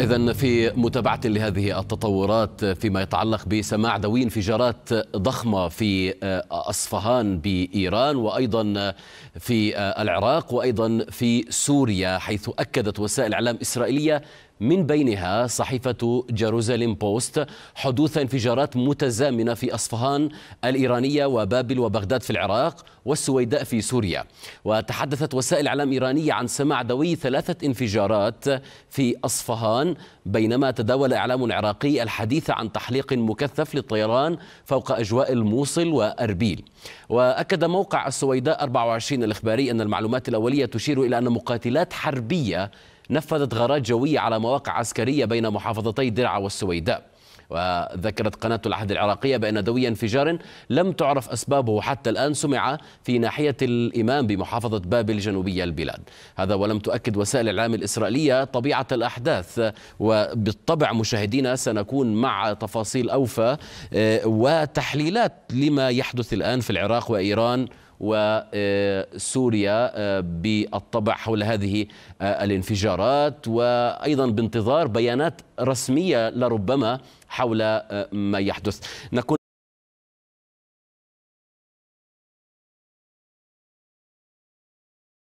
إذا في متابعة لهذه التطورات فيما يتعلق بسماع دوي انفجارات ضخمة في آه، أصفهان بإيران وأيضا في آه، العراق وأيضا في سوريا حيث أكدت وسائل إعلام إسرائيلية من بينها صحيفة جيروزاليم بوست حدوث انفجارات متزامنة في أصفهان الإيرانية وبابل وبغداد في العراق والسويداء في سوريا وتحدثت وسائل إعلام إيرانية عن سماع دوي ثلاثة انفجارات في أصفهان بينما تداول إعلام عراقي الحديث عن تحليق مكثف للطيران فوق أجواء الموصل وأربيل وأكد موقع السويداء 24 الإخباري أن المعلومات الأولية تشير إلى أن مقاتلات حربية نفذت غارات جوية على مواقع عسكرية بين محافظتي درعا والسويداء وذكرت قناة العهد العراقية بأن دوي انفجار لم تعرف أسبابه حتى الآن سمع في ناحية الإمام بمحافظة بابل جنوبية البلاد هذا ولم تؤكد وسائل الإعلام الإسرائيلية طبيعة الأحداث وبالطبع مشاهدينا سنكون مع تفاصيل أوفى آه، وتحليلات لما يحدث الآن في العراق وإيران وسوريا آه، بالطبع حول هذه آه، الانفجارات وايضا بانتظار بيانات رسميه لربما حول آه، ما يحدث نكون